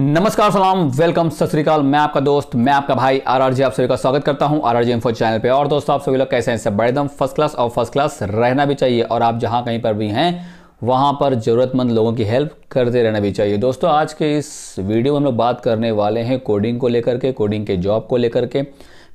नमस्कार सलाम वेलकम सत श्रीकाल मैं आपका दोस्त मैं आपका भाई आर आर जी आप सभी का स्वागत करता हूं एम इन्फो चैनल पे और दोस्तों आप सभी लोग कैसे हैं सब बड़े दम फर्स्ट क्लास और फर्स्ट क्लास रहना भी चाहिए और आप जहां कहीं पर भी हैं वहां पर ज़रूरतमंद लोगों की हेल्प करते रहना भी चाहिए दोस्तों आज के इस वीडियो में हम लोग बात करने वाले हैं कोडिंग को लेकर के कोडिंग के जॉब को लेकर के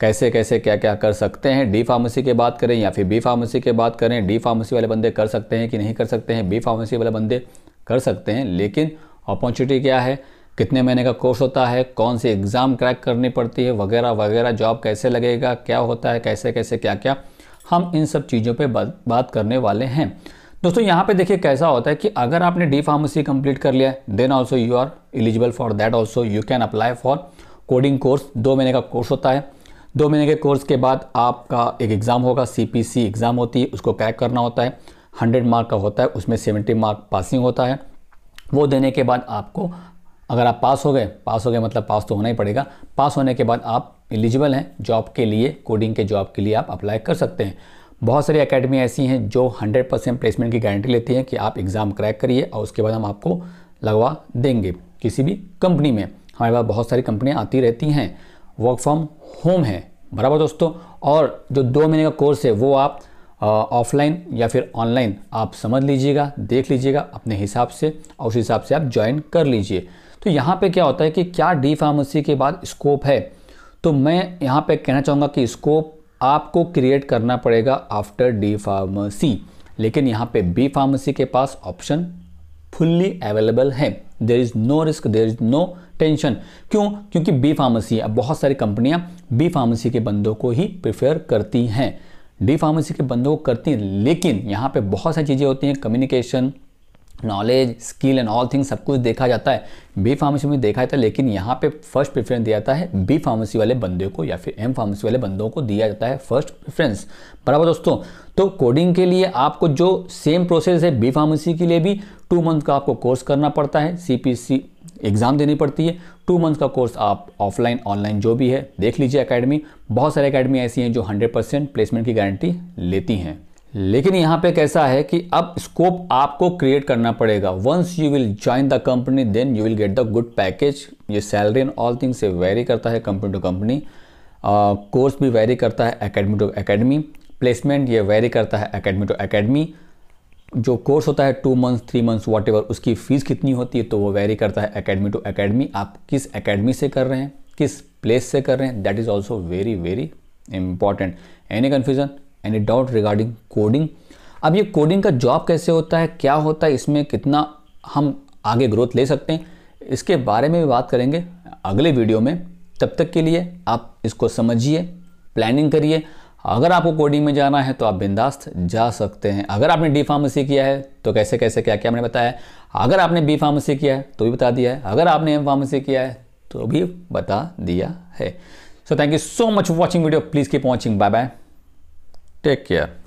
कैसे कैसे क्या क्या कर सकते हैं डी फार्मेसी की बात करें या फिर बी फार्मेसी की बात करें डी फार्मेसी वाले बंदे कर सकते हैं कि नहीं कर सकते हैं बी फार्मेसी वाले बंदे कर सकते हैं लेकिन अपॉर्चुनिटी क्या है कितने महीने का कोर्स होता है कौन सी एग्ज़ाम क्रैक करनी पड़ती है वगैरह वगैरह जॉब कैसे लगेगा क्या होता है कैसे कैसे क्या क्या हम इन सब चीज़ों पर बात बात करने वाले हैं दोस्तों यहाँ पे देखिए कैसा होता है कि अगर आपने डी फार्मेसी कंप्लीट कर लिया है then also you are eligible for that also you can apply for coding course दो महीने का कोर्स होता है दो महीने के कोर्स के बाद आपका एक एग्ज़ाम होगा सी एग्ज़ाम होती है उसको क्रैक करना होता है हंड्रेड मार्क का होता है उसमें सेवेंटी मार्क पासिंग होता है वो देने के बाद आपको अगर आप पास हो गए पास हो गए मतलब पास तो होना ही पड़ेगा पास होने के बाद आप एलिजिबल हैं जॉब के लिए कोडिंग के जॉब के लिए आप अप्लाई कर सकते हैं बहुत सारी अकेडमी ऐसी हैं जो 100 परसेंट प्लेसमेंट की गारंटी लेती हैं कि आप एग्ज़ाम क्रैक करिए और उसके बाद हम आपको लगवा देंगे किसी भी कंपनी में हमारे पास बहुत सारी कंपनियाँ आती रहती हैं वर्क फ्रॉम होम है बराबर दोस्तों और जो दो महीने का कोर्स है वो आप ऑफलाइन या फिर ऑनलाइन आप समझ लीजिएगा देख लीजिएगा अपने हिसाब से और उस हिसाब से आप ज्वाइन कर लीजिए तो यहाँ पे क्या होता है कि क्या डी फार्मेसी के बाद स्कोप है तो मैं यहाँ पे कहना चाहूँगा कि स्कोप आपको क्रिएट करना पड़ेगा आफ्टर डी फार्मेसी लेकिन यहाँ पे बी फार्मेसी के पास ऑप्शन फुल्ली अवेलेबल है there is no risk there is no tension क्यों क्योंकि बी फार्मेसी अब बहुत सारी कंपनियाँ बी फार्मेसी के बंदों को ही प्रेफर करती हैं डी फार्मेसी के बंदों को करती हैं लेकिन यहाँ पे बहुत सारी चीज़ें होती हैं communication knowledge skill and all thing सब कुछ देखा जाता है बी फार्मेसी में देखा जाता है लेकिन यहाँ पे फर्स्ट प्रेफरेंस दिया जाता है बी फार्मेसी वाले बंदे को या फिर एम फार्मेसी वाले बंदों को दिया जाता है फर्स्ट प्रेफरेंस बराबर दोस्तों तो कोडिंग के लिए आपको जो सेम प्रोसेस है बी फार्मेसी के लिए भी टू मंथ का आपको कोर्स करना पड़ता है सी एग्ज़ाम देनी पड़ती है टू मंथ का कोर्स आप ऑफलाइन ऑनलाइन जो भी है देख लीजिए अकेडमी बहुत सारे अकेडमी ऐसी हैं जो हंड्रेड परसेंट प्लेसमेंट की गारंटी लेती हैं लेकिन यहाँ पे कैसा है कि अब स्कोप आपको क्रिएट करना पड़ेगा once you will join the company then you will get the good package ये सैलरी एंड ऑल थिंग्स से वेरी करता है कंपनी टू कंपनी कोर्स भी वेरी करता है एकेडमी टू एकेडमी प्लेसमेंट ये वेरी करता है एकेडमी टू एकेडमी जो कोर्स होता है two months three months what उसकी फ़ीस कितनी होती है तो वो वेरी करता है अकेडमी टू अकेडमी आप किस अकेडमी से कर रहे हैं किस प्लेस से कर रहे हैं that is also very very important any confusion any doubt regarding coding अब ये कोडिंग का जॉब कैसे होता है क्या होता है इसमें कितना हम आगे ग्रोथ ले सकते हैं इसके बारे में भी बात करेंगे अगले वीडियो में तब तक के लिए आप इसको समझिए प्लानिंग करिए अगर आपको कोडिंग में जाना है तो आप बिंदास्त जा सकते हैं अगर आपने डी फार्मेसी किया है तो कैसे कैसे क्या क्या मैंने बताया अगर आपने बी फार्मेसी किया है तो भी बता दिया है अगर आपने एम फार्मेसी किया है तो भी बता दिया है so thank you so much watching video please keep watching bye bye Take care.